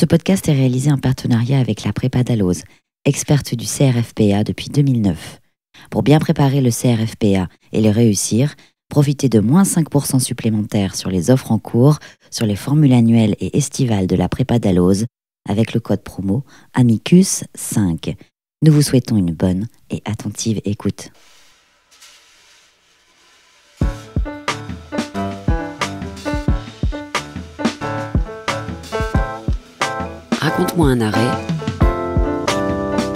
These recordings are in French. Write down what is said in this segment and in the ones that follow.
Ce podcast est réalisé en partenariat avec la Prépa Dalloz, experte du CRFPA depuis 2009. Pour bien préparer le CRFPA et le réussir, profitez de moins 5% supplémentaires sur les offres en cours, sur les formules annuelles et estivales de la Prépa Dalloz, avec le code promo AMICUS5. Nous vous souhaitons une bonne et attentive écoute. un arrêt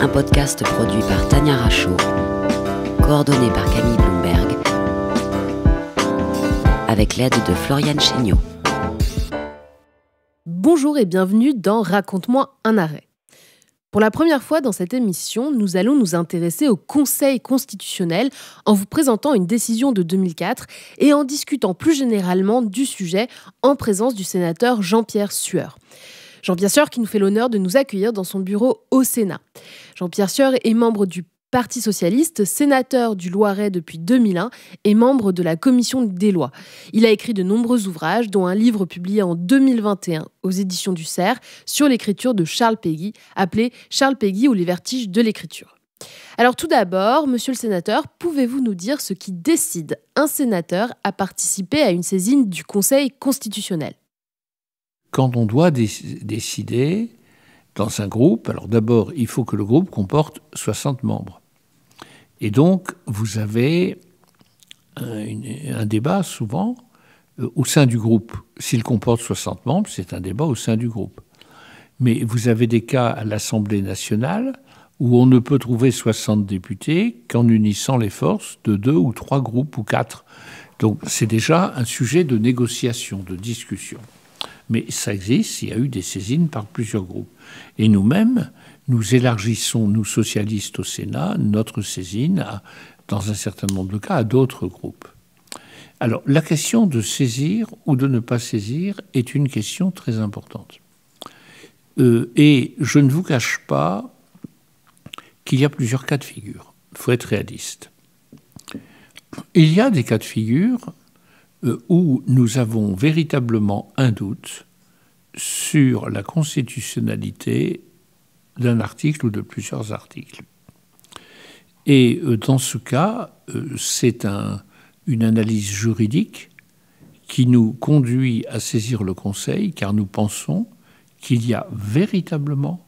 Un podcast produit par Tania Rachaud, coordonné par Camille Bloomberg, avec l'aide de Floriane Chéniaud. Bonjour et bienvenue dans Raconte-moi un arrêt. Pour la première fois dans cette émission, nous allons nous intéresser au Conseil constitutionnel en vous présentant une décision de 2004 et en discutant plus généralement du sujet en présence du sénateur Jean-Pierre Sueur. Jean-Pierre Sieur qui nous fait l'honneur de nous accueillir dans son bureau au Sénat. Jean-Pierre Sieur est membre du Parti socialiste, sénateur du Loiret depuis 2001 et membre de la commission des lois. Il a écrit de nombreux ouvrages, dont un livre publié en 2021 aux éditions du Cerf sur l'écriture de Charles Péguy, appelé Charles Péguy ou les vertiges de l'écriture. Alors tout d'abord, monsieur le sénateur, pouvez-vous nous dire ce qui décide un sénateur à participer à une saisine du Conseil constitutionnel quand on doit décider dans un groupe, alors d'abord, il faut que le groupe comporte 60 membres. Et donc, vous avez un, débat souvent euh, au sein du groupe. S'il comporte 60 membres, c'est un débat au sein du groupe. Mais vous avez des cas à l'Assemblée nationale où on ne peut trouver 60 députés qu'en unissant les forces de deux ou trois groupes ou quatre. Donc c'est déjà un sujet de négociation, de discussion mais ça existe, il y a eu des saisines par plusieurs groupes. Et nous-mêmes, nous élargissons, nous socialistes au Sénat, notre saisine, dans un certain nombre de cas, à d'autres groupes. Alors, la question de saisir ou de ne pas saisir est une question très importante. Euh, et je ne vous cache pas qu'il y a plusieurs cas de figure. Il faut être réaliste. Il y a des cas de figure où nous avons véritablement un doute sur la constitutionnalité d'un article ou de plusieurs articles. Et euh, dans ce cas, euh, c'est une analyse juridique qui nous conduit à saisir le Conseil, car nous pensons qu'il y a véritablement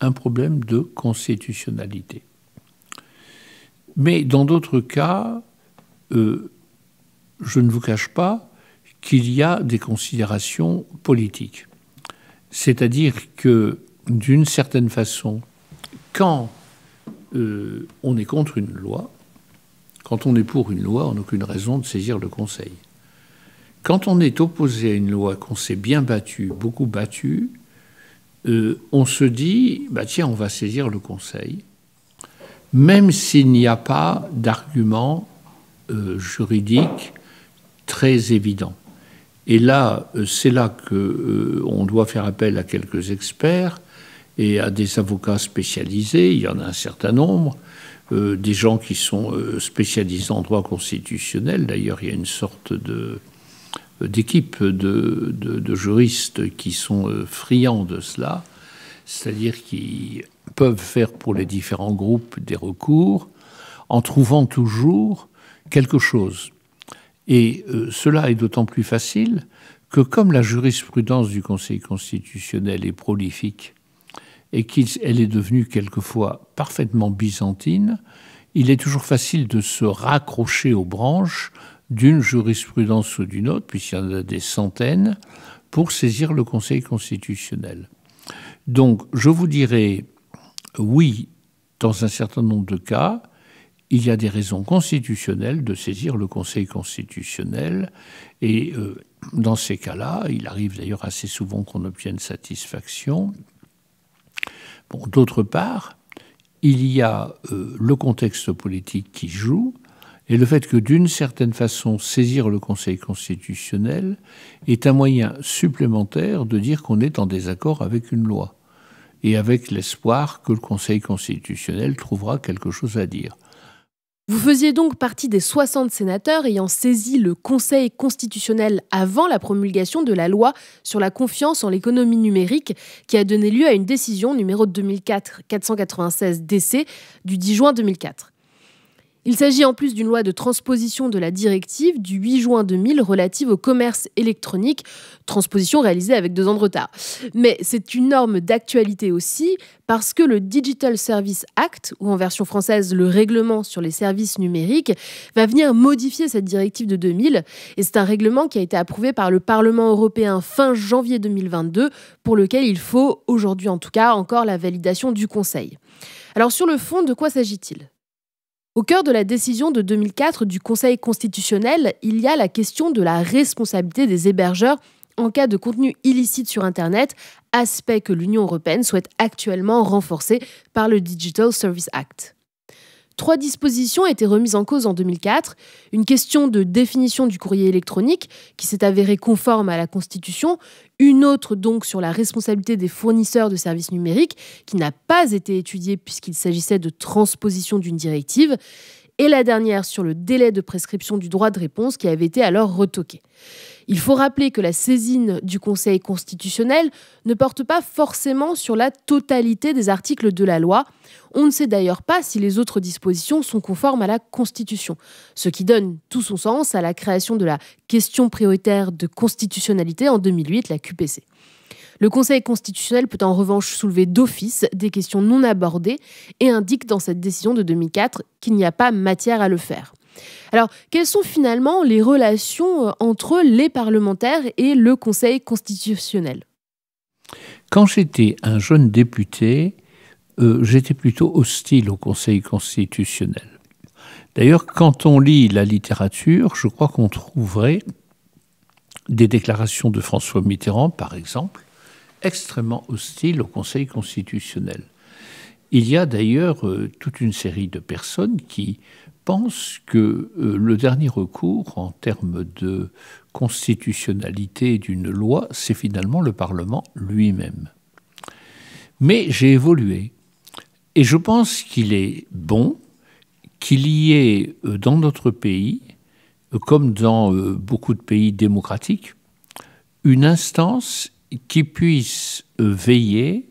un problème de constitutionnalité. Mais dans d'autres cas, euh, je ne vous cache pas qu'il y a des considérations politiques. C'est-à-dire que, d'une certaine façon, quand euh, on est contre une loi, quand on est pour une loi, on n'a aucune raison de saisir le Conseil. Quand on est opposé à une loi, qu'on s'est bien battu, beaucoup battu, euh, on se dit, bah, tiens, on va saisir le Conseil, même s'il n'y a pas d'argument juridiques. Euh, juridique très évident. Et là, euh, c'est là qu'on euh, on doit faire appel à quelques experts et à des avocats spécialisés, il y en a un certain nombre, euh, des gens qui sont spécialisés en droit constitutionnel. D'ailleurs, il y a une sorte de, d'équipe de, de, de, juristes qui sont friands de cela, c'est-à-dire qui peuvent faire pour les différents groupes des recours en trouvant toujours quelque chose et euh, cela est d'autant plus facile que comme la jurisprudence du Conseil constitutionnel est prolifique et qu'elle est devenue quelquefois parfaitement byzantine, il est toujours facile de se raccrocher aux branches d'une jurisprudence ou d'une autre, puisqu'il y en a des centaines, pour saisir le Conseil constitutionnel. Donc je vous dirais oui, dans un certain nombre de cas, il y a des raisons constitutionnelles de saisir le Conseil constitutionnel et euh, dans ces cas-là, il arrive d'ailleurs assez souvent qu'on obtienne satisfaction. D'autre part, il y a euh, le contexte politique qui joue et le fait que d'une certaine façon saisir le Conseil constitutionnel est un moyen supplémentaire de dire qu'on est en désaccord avec une loi et avec l'espoir que le Conseil constitutionnel trouvera quelque chose à dire. Vous faisiez donc partie des 60 sénateurs ayant saisi le Conseil constitutionnel avant la promulgation de la loi sur la confiance en l'économie numérique qui a donné lieu à une décision numéro 2004-496 DC du 10 juin 2004. Il s'agit en plus d'une loi de transposition de la directive du 8 juin 2000 relative au commerce électronique, transposition réalisée avec deux ans de retard. Mais c'est une norme d'actualité aussi parce que le Digital Service Act, ou en version française le règlement sur les services numériques, va venir modifier cette directive de 2000 et c'est un règlement qui a été approuvé par le Parlement européen fin janvier 2022 pour lequel il faut aujourd'hui en tout cas encore la validation du Conseil. Alors sur le fond, de quoi s'agit-il au cœur de la décision de 2004 du Conseil constitutionnel, il y a la question de la responsabilité des hébergeurs en cas de contenu illicite sur Internet, aspect que l'Union européenne souhaite actuellement renforcer par le Digital Service Act. Trois dispositions étaient remises en cause en 2004. Une question de définition du courrier électronique, qui s'est avérée conforme à la Constitution. Une autre, donc, sur la responsabilité des fournisseurs de services numériques, qui n'a pas été étudiée puisqu'il s'agissait de transposition d'une directive. Et la dernière, sur le délai de prescription du droit de réponse, qui avait été alors retoqué. Il faut rappeler que la saisine du Conseil constitutionnel ne porte pas forcément sur la totalité des articles de la loi. On ne sait d'ailleurs pas si les autres dispositions sont conformes à la Constitution, ce qui donne tout son sens à la création de la question prioritaire de constitutionnalité en 2008, la QPC. Le Conseil constitutionnel peut en revanche soulever d'office des questions non abordées et indique dans cette décision de 2004 qu'il n'y a pas matière à le faire. Alors, quelles sont finalement les relations euh, entre les parlementaires et le Conseil constitutionnel Quand j'étais un jeune député, euh, j'étais plutôt hostile au Conseil constitutionnel. D'ailleurs, quand on lit la littérature, je crois qu'on trouverait des déclarations de François Mitterrand, par exemple, extrêmement hostiles au Conseil constitutionnel. Il y a d'ailleurs euh, toute une série de personnes qui pense que euh, le dernier recours en termes de constitutionnalité d'une loi, c'est finalement le Parlement lui-même. Mais j'ai évolué. Et je pense qu'il est bon qu'il y ait euh, dans notre pays, euh, comme dans beaucoup de pays démocratiques, une instance qui puisse veiller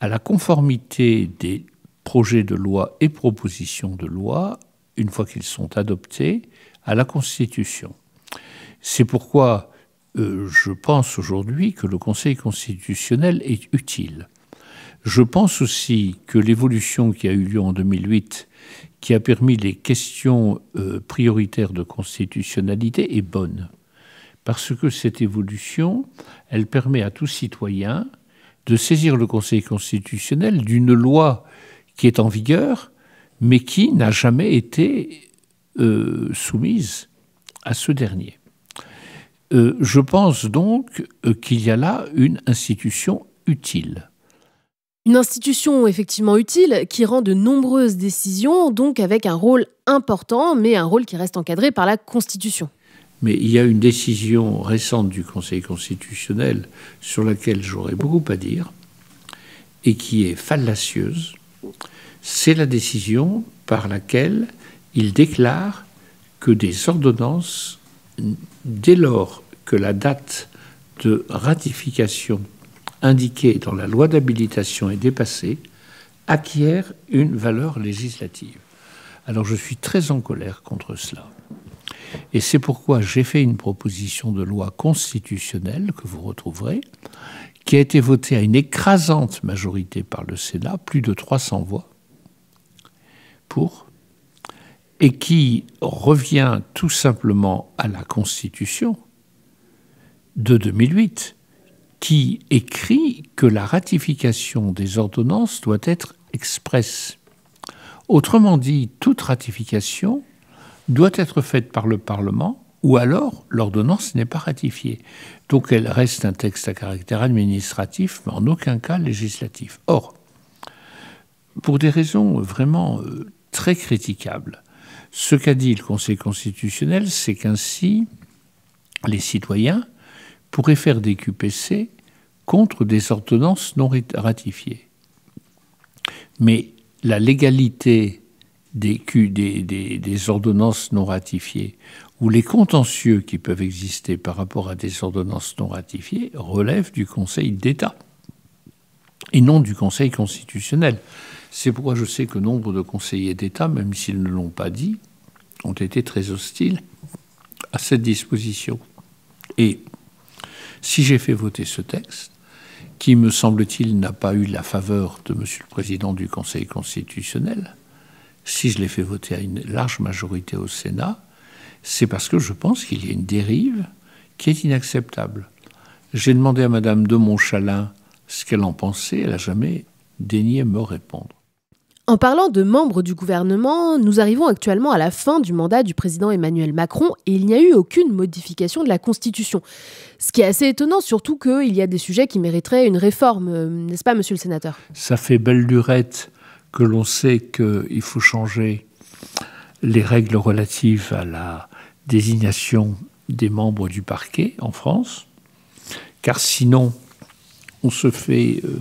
à la conformité des projets de loi et propositions de loi une fois qu'ils sont adoptés, à la Constitution. C'est pourquoi euh, je pense aujourd'hui que le Conseil constitutionnel est utile. Je pense aussi que l'évolution qui a eu lieu en 2008, qui a permis les questions euh, prioritaires de constitutionnalité, est bonne. Parce que cette évolution, elle permet à tout citoyen de saisir le Conseil constitutionnel d'une loi qui est en vigueur, mais qui n'a jamais été euh, soumise à ce dernier. Euh, je pense donc euh, qu'il y a là une institution utile. Une institution effectivement utile qui rend de nombreuses décisions, donc avec un rôle important, mais un rôle qui reste encadré par la Constitution. Mais il y a une décision récente du Conseil constitutionnel sur laquelle j'aurais beaucoup à dire, et qui est fallacieuse, c'est la décision par laquelle il déclare que des ordonnances, dès lors que la date de ratification indiquée dans la loi d'habilitation est dépassée, acquièrent une valeur législative. Alors je suis très en colère contre cela. Et c'est pourquoi j'ai fait une proposition de loi constitutionnelle que vous retrouverez, qui a été votée à une écrasante majorité par le Sénat, plus de 300 voix, et qui revient tout simplement à la Constitution de 2008, qui écrit que la ratification des ordonnances doit être expresse. Autrement dit, toute ratification doit être faite par le Parlement ou alors l'ordonnance n'est pas ratifiée. Donc elle reste un texte à caractère administratif, mais en aucun cas législatif. Or, pour des raisons vraiment euh, très critiquable. Ce qu'a dit le Conseil constitutionnel, c'est qu'ainsi, les citoyens pourraient faire des QPC contre des ordonnances non ratifiées. Mais la légalité des, des, des ordonnances non ratifiées ou les contentieux qui peuvent exister par rapport à des ordonnances non ratifiées relèvent du Conseil d'État et non du Conseil constitutionnel. C'est pourquoi je sais que nombre de conseillers d'État, même s'ils ne l'ont pas dit, ont été très hostiles à cette disposition. Et si j'ai fait voter ce texte, qui, me semble-t-il, n'a pas eu la faveur de M. le Président du Conseil constitutionnel, si je l'ai fait voter à une large majorité au Sénat, c'est parce que je pense qu'il y a une dérive qui est inacceptable. J'ai demandé à Mme de Montchalin ce qu'elle en pensait, elle n'a jamais daigné me répondre. En parlant de membres du gouvernement, nous arrivons actuellement à la fin du mandat du président Emmanuel Macron et il n'y a eu aucune modification de la Constitution. Ce qui est assez étonnant, surtout qu'il y a des sujets qui mériteraient une réforme, euh, n'est-ce pas, monsieur le sénateur Ça fait belle lurette que l'on sait qu'il faut changer les règles relatives à la désignation des membres du parquet en France, car sinon, on se fait euh,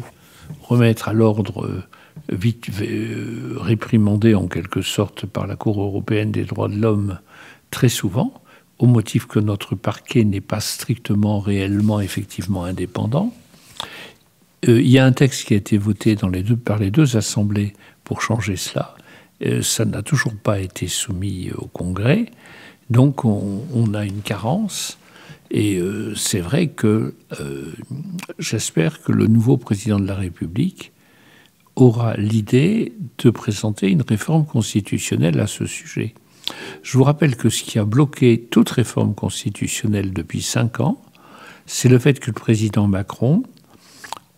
remettre à l'ordre euh, vite euh, réprimandé en quelque sorte par la Cour européenne des droits de l'homme très souvent, au motif que notre parquet n'est pas strictement, réellement, effectivement indépendant. Euh, il y a un texte qui a été voté dans les deux, par les deux assemblées pour changer cela. Euh, ça n'a toujours pas été soumis au Congrès. Donc on, a une carence. Et c'est vrai que j'espère que le nouveau président de la République aura l'idée de présenter une réforme constitutionnelle à ce sujet. Je vous rappelle que ce qui a bloqué toute réforme constitutionnelle depuis cinq ans, c'est le fait que le président Macron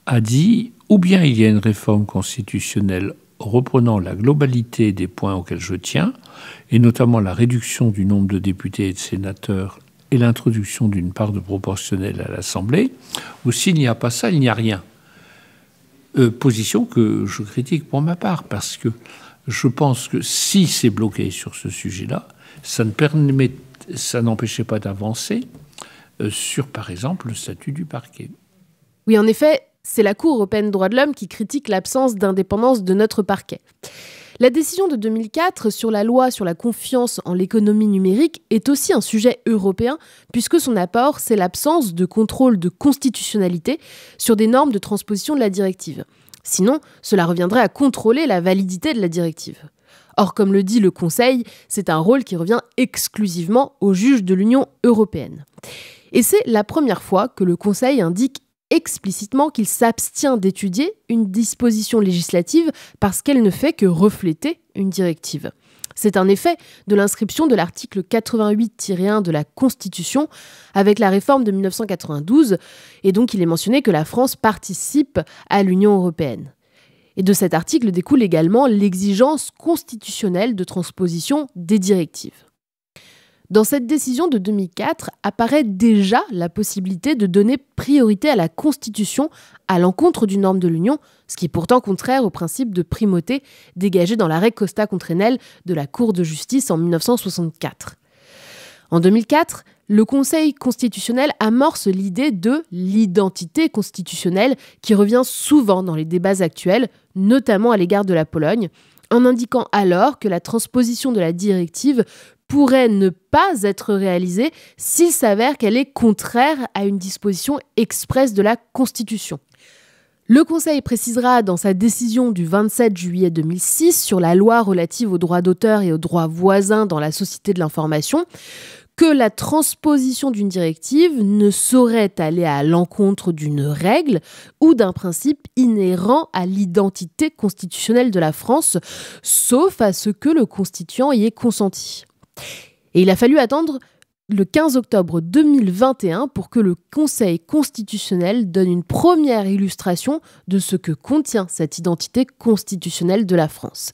a dit ou bien il y a une réforme constitutionnelle reprenant la globalité des points auxquels je tiens, et notamment la réduction du nombre de députés et de sénateurs et l'introduction d'une part de proportionnelle à l'Assemblée, ou s'il n'y a pas ça, il n'y a rien. Euh, position que je critique pour ma part, parce que je pense que si c'est bloqué sur ce sujet-là, ça ne permet, ça n'empêchait pas d'avancer euh, sur, par exemple, le statut du parquet. Oui, en effet, c'est la Cour européenne des droits de l'homme qui critique l'absence d'indépendance de notre parquet. La décision de 2004 sur la loi sur la confiance en l'économie numérique est aussi un sujet européen, puisque son apport, c'est l'absence de contrôle de constitutionnalité sur des normes de transposition de la directive. Sinon, cela reviendrait à contrôler la validité de la directive. Or, comme le dit le Conseil, c'est un rôle qui revient exclusivement aux juges de l'Union européenne. Et c'est la première fois que le Conseil indique explicitement qu'il s'abstient d'étudier une disposition législative parce qu'elle ne fait que refléter une directive. C'est un effet de l'inscription de l'article 88-1 de la Constitution avec la réforme de 1992, et donc il est mentionné que la France participe à l'Union européenne. Et de cet article découle également l'exigence constitutionnelle de transposition des directives. Dans cette décision de 2004 apparaît déjà la possibilité de donner priorité à la Constitution à l'encontre d'une norme de l'Union, ce qui est pourtant contraire au principe de primauté dégagé dans l'arrêt Costa contre Enel de la Cour de justice en 1964. En 2004, le Conseil constitutionnel amorce l'idée de l'identité constitutionnelle qui revient souvent dans les débats actuels, notamment à l'égard de la Pologne, en indiquant alors que la transposition de la directive pourrait ne pas être réalisée s'il s'avère qu'elle est contraire à une disposition expresse de la Constitution. Le Conseil précisera dans sa décision du 27 juillet 2006 sur la loi relative aux droits d'auteur et aux droits voisins dans la société de l'information que la transposition d'une directive ne saurait aller à l'encontre d'une règle ou d'un principe inhérent à l'identité constitutionnelle de la France, sauf à ce que le constituant y ait consenti. Et il a fallu attendre le 15 octobre 2021 pour que le Conseil constitutionnel donne une première illustration de ce que contient cette identité constitutionnelle de la France.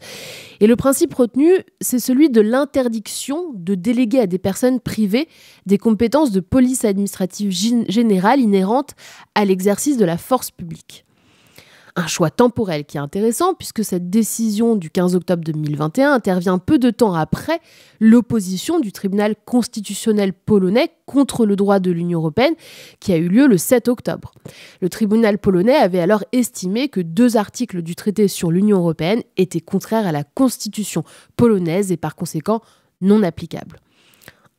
Et le principe retenu, c'est celui de l'interdiction de déléguer à des personnes privées des compétences de police administrative générale inhérentes à l'exercice de la force publique. Un choix temporel qui est intéressant puisque cette décision du 15 octobre 2021 intervient peu de temps après l'opposition du tribunal constitutionnel polonais contre le droit de l'Union européenne qui a eu lieu le 7 octobre. Le tribunal polonais avait alors estimé que deux articles du traité sur l'Union européenne étaient contraires à la constitution polonaise et par conséquent non applicables.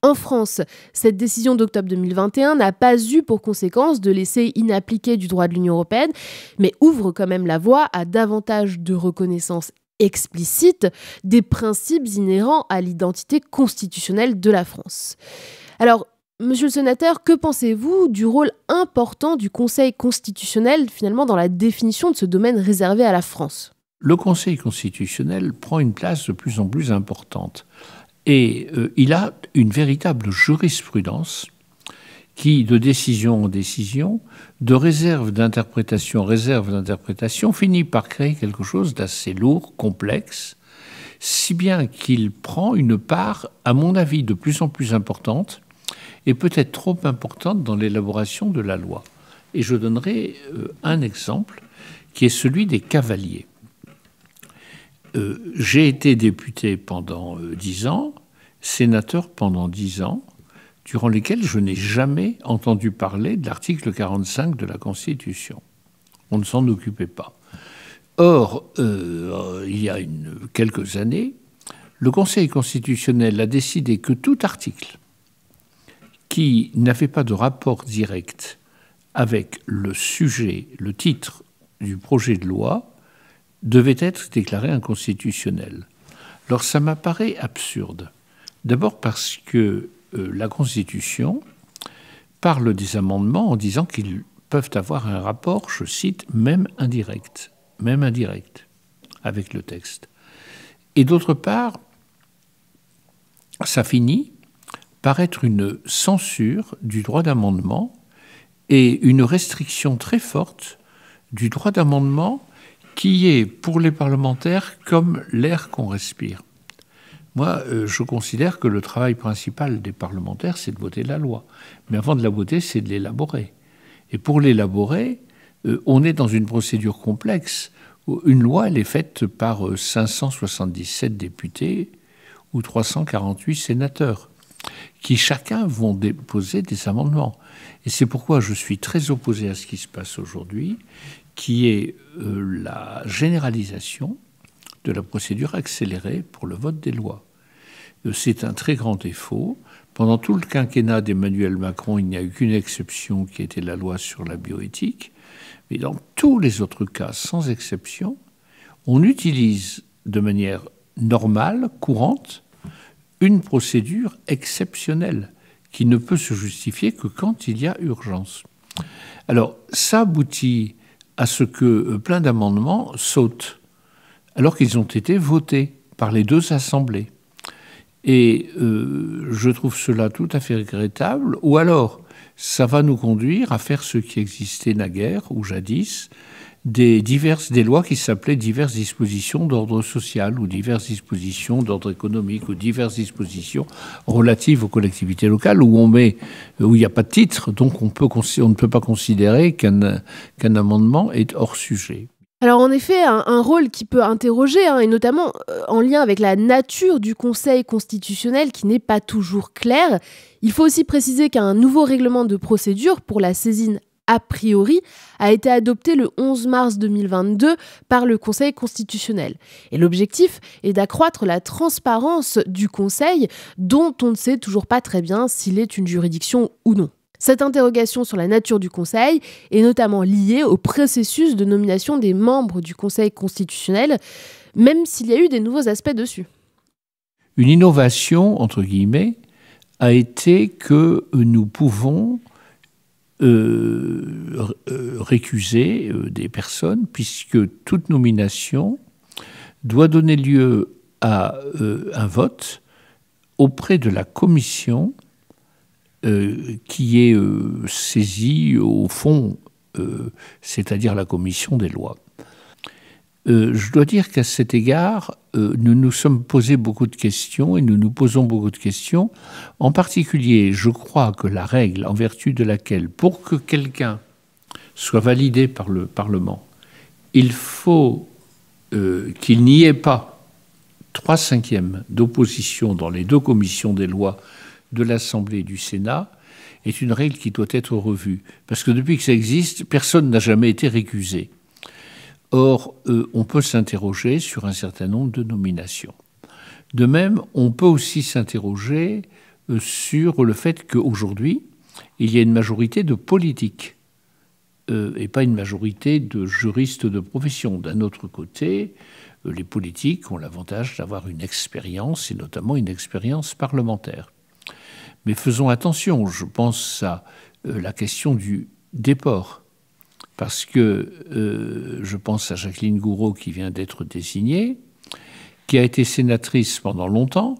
En France, cette décision d'octobre 2021 n'a pas eu pour conséquence de laisser inappliqué du droit de l'Union européenne, mais ouvre quand même la voie à davantage de reconnaissance explicite des principes inhérents à l'identité constitutionnelle de la France. Alors, Monsieur le sénateur, que pensez-vous du rôle important du Conseil constitutionnel finalement dans la définition de ce domaine réservé à la France Le Conseil constitutionnel prend une place de plus en plus importante. Et euh, il a une véritable jurisprudence qui, de décision en décision, de réserve d'interprétation en réserve d'interprétation, finit par créer quelque chose d'assez lourd, complexe, si bien qu'il prend une part, à mon avis, de plus en plus importante, et peut-être trop importante dans l'élaboration de la loi. Et je donnerai euh, un exemple, qui est celui des cavaliers. Euh, j'ai été député pendant dix ans, sénateur pendant dix ans, durant lesquels je n'ai jamais entendu parler de l'article 45 de la Constitution. On ne s'en occupait pas. Or, euh, il y a quelques années, le Conseil constitutionnel a décidé que tout article qui n'avait pas de rapport direct avec le sujet, le titre du projet de loi, devait être déclaré inconstitutionnel. Alors ça m'apparaît absurde. D'abord parce que euh, la Constitution parle des amendements en disant qu'ils peuvent avoir un rapport, je cite, même indirect, même indirect avec le texte. Et d'autre part, ça finit par être une censure du droit d'amendement et une restriction très forte du droit d'amendement qui est pour les parlementaires comme l'air qu'on respire. Moi, euh, je considère que le travail principal des parlementaires, c'est de voter la loi. Mais avant de la voter, c'est de l'élaborer. Et pour l'élaborer, euh, on est dans une procédure complexe. Une loi, elle est faite par 577 euh, députés ou 348 sénateurs, qui chacun vont déposer des amendements. Et c'est pourquoi je suis très opposé à ce qui se passe aujourd'hui, qui est la généralisation de la procédure accélérée pour le vote des lois. C'est un très grand défaut. Pendant tout le quinquennat d'Emmanuel Macron, il n'y a eu qu'une exception qui était la loi sur la bioéthique. Mais dans tous les autres cas, sans exception, on utilise de manière normale, courante, une procédure exceptionnelle qui ne peut se justifier que quand il y a urgence. Alors, ça aboutit à ce que euh, plein d'amendements sautent alors qu'ils ont été votés par les deux assemblées. Et euh, je trouve cela tout à fait regrettable, ou alors ça va nous conduire à faire ce qui existait naguère ou jadis, des, diverses, des lois qui s'appelaient diverses dispositions d'ordre social ou diverses dispositions d'ordre économique ou diverses dispositions relatives aux collectivités locales où on met où il n'y a pas de titre donc on, ne peut pas considérer qu'un amendement est hors sujet. Alors en effet, un, rôle qui peut interroger, hein, et notamment euh, en lien avec la nature du Conseil constitutionnel qui n'est pas toujours clair. il faut aussi préciser qu'un nouveau règlement de procédure pour la saisine a priori a été adopté le 11 mars 2022 par le Conseil constitutionnel. Et l'objectif est d'accroître la transparence du Conseil dont on ne sait toujours pas très bien s'il est une juridiction ou non. Cette interrogation sur la nature du Conseil est notamment liée au processus de nomination des membres du Conseil constitutionnel, même s'il y a eu des nouveaux aspects dessus. Une innovation, entre guillemets, a été que nous pouvons euh, euh, récuser euh, des personnes, puisque toute nomination doit donner lieu à un vote auprès de la commission euh, qui est euh, saisie au fond, euh, c'est-à-dire la commission des lois. je dois dire qu'à cet égard, nous nous sommes posés beaucoup de questions et nous nous posons beaucoup de questions. En particulier, je crois que la règle en vertu de laquelle, pour que quelqu'un soit validé par le Parlement, il faut qu'il n'y ait pas trois cinquièmes d'opposition dans les deux commissions des lois de l'Assemblée et du Sénat est une règle qui doit être revue. Parce que depuis que ça existe, personne n'a jamais été récusé. Or, euh, on peut s'interroger sur un certain nombre de nominations. De même, on peut aussi s'interroger euh, sur le fait qu'aujourd'hui, il y a une majorité de politiques euh, et pas une majorité de juristes de profession. D'un autre côté, les politiques ont l'avantage d'avoir une expérience, et notamment une expérience parlementaire. Mais faisons attention, je pense à euh, la question du déport. Parce que euh, je pense à Jacqueline Gouraud qui vient d'être désignée, qui a été sénatrice pendant longtemps,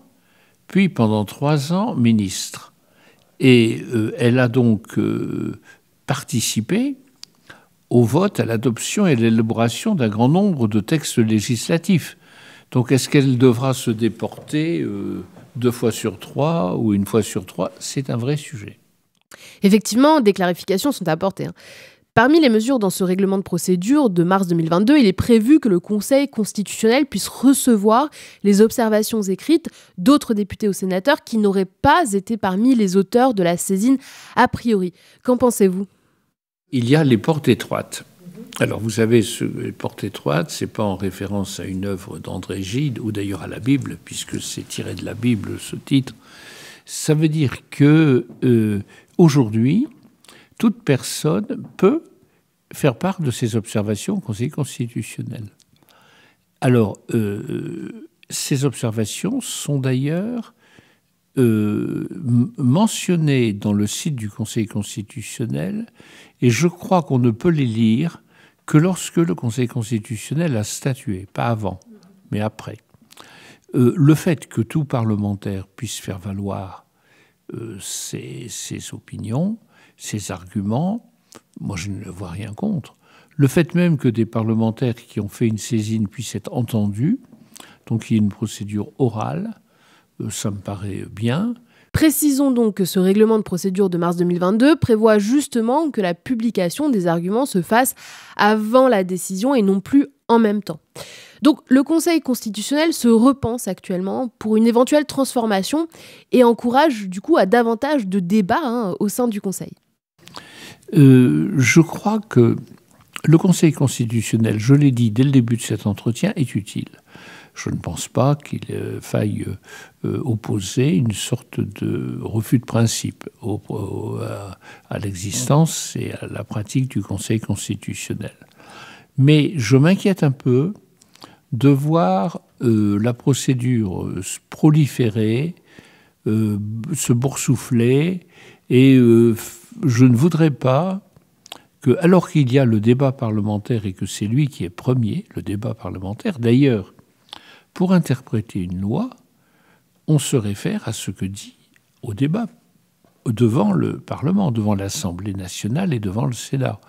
puis pendant trois ans ministre. Et euh, elle a donc participé au vote, à l'adoption et à l'élaboration d'un grand nombre de textes législatifs. Donc est-ce qu'elle devra se déporter deux fois sur trois ou une fois sur trois, c'est un vrai sujet. Effectivement, des clarifications sont apportées. Hein. Parmi les mesures dans ce règlement de procédure de mars 2022, il est prévu que le Conseil constitutionnel puisse recevoir les observations écrites d'autres députés ou sénateurs qui n'auraient pas été parmi les auteurs de la saisine a priori. Qu'en pensez-vous Il y a les portes étroites. Alors vous savez, ce porte étroite, c'est pas en référence à une œuvre d'André Gide ou d'ailleurs à la Bible, puisque c'est tiré de la Bible ce titre. Ça veut dire que euh, aujourd'hui, toute personne peut faire part de ses observations au Conseil constitutionnel. Alors, euh, euh, ces observations sont d'ailleurs mentionnées dans le site du Conseil constitutionnel, et je crois qu'on ne peut les lire que lorsque le Conseil constitutionnel a statué, pas avant, mais après, euh, le fait que tout parlementaire puisse faire valoir euh, ses, opinions, ses arguments, moi je ne vois rien contre. Le fait même que des parlementaires qui ont fait une saisine puissent être entendus, donc il y ait une procédure orale, euh, ça me paraît bien. Précisons donc que ce règlement de procédure de mars 2022 prévoit justement que la publication des arguments se fasse avant la décision et non plus en même temps. Donc le Conseil constitutionnel se repense actuellement pour une éventuelle transformation et encourage du coup à davantage de débats hein, au sein du Conseil. Euh, je crois que le Conseil constitutionnel, je l'ai dit dès le début de cet entretien, est utile je ne pense pas qu'il euh, faille euh, euh, opposer une sorte de refus de principe à, l'existence et à la pratique du Conseil constitutionnel. Mais je m'inquiète un peu de voir la procédure proliférer, se boursoufler, et je ne voudrais pas que, alors qu'il y a le débat parlementaire et que c'est lui qui est premier, le débat parlementaire, d'ailleurs, pour interpréter une loi, on se réfère à ce que dit au débat devant le Parlement, devant l'Assemblée nationale et devant le Sénat.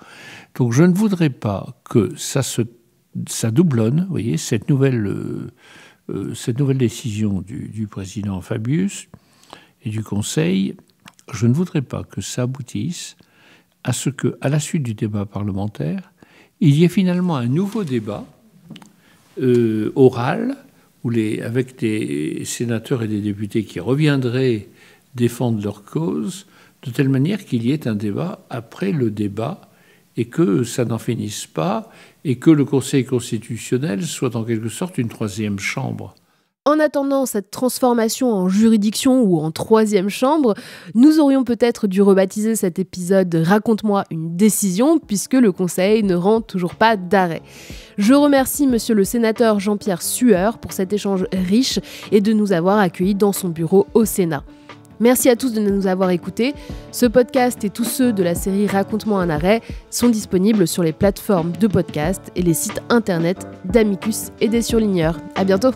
Donc je ne voudrais pas que ça se ça doublonne, vous voyez, cette nouvelle, euh, euh, cette nouvelle décision du, président Fabius et du Conseil. Je ne voudrais pas que ça aboutisse à ce que, à la suite du débat parlementaire, il y ait finalement un nouveau débat euh, oral avec des sénateurs et des députés qui reviendraient défendre leur cause, de telle manière qu'il y ait un débat après le débat et que ça n'en finisse pas et que le Conseil constitutionnel soit en quelque sorte une troisième chambre en attendant cette transformation en juridiction ou en troisième chambre, nous aurions peut-être dû rebaptiser cet épisode Raconte-moi une décision, puisque le Conseil ne rend toujours pas d'arrêt. Je remercie Monsieur le sénateur Jean-Pierre Sueur pour cet échange riche et de nous avoir accueillis dans son bureau au Sénat. Merci à tous de nous avoir écoutés. Ce podcast et tous ceux de la série Raconte-moi un arrêt sont disponibles sur les plateformes de podcast et les sites internet d'Amicus et des surligneurs. À bientôt!